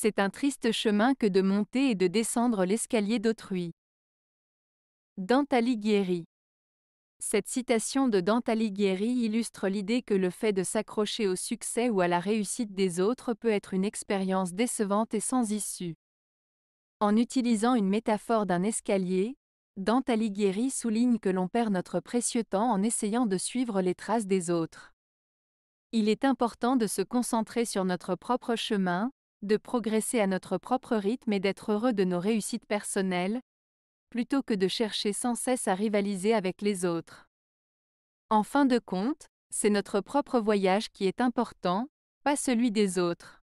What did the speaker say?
c'est un triste chemin que de monter et de descendre l'escalier d'autrui. Dante Alighieri Cette citation de Dante Alighieri illustre l'idée que le fait de s'accrocher au succès ou à la réussite des autres peut être une expérience décevante et sans issue. En utilisant une métaphore d'un escalier, Dante Alighieri souligne que l'on perd notre précieux temps en essayant de suivre les traces des autres. Il est important de se concentrer sur notre propre chemin, de progresser à notre propre rythme et d'être heureux de nos réussites personnelles, plutôt que de chercher sans cesse à rivaliser avec les autres. En fin de compte, c'est notre propre voyage qui est important, pas celui des autres.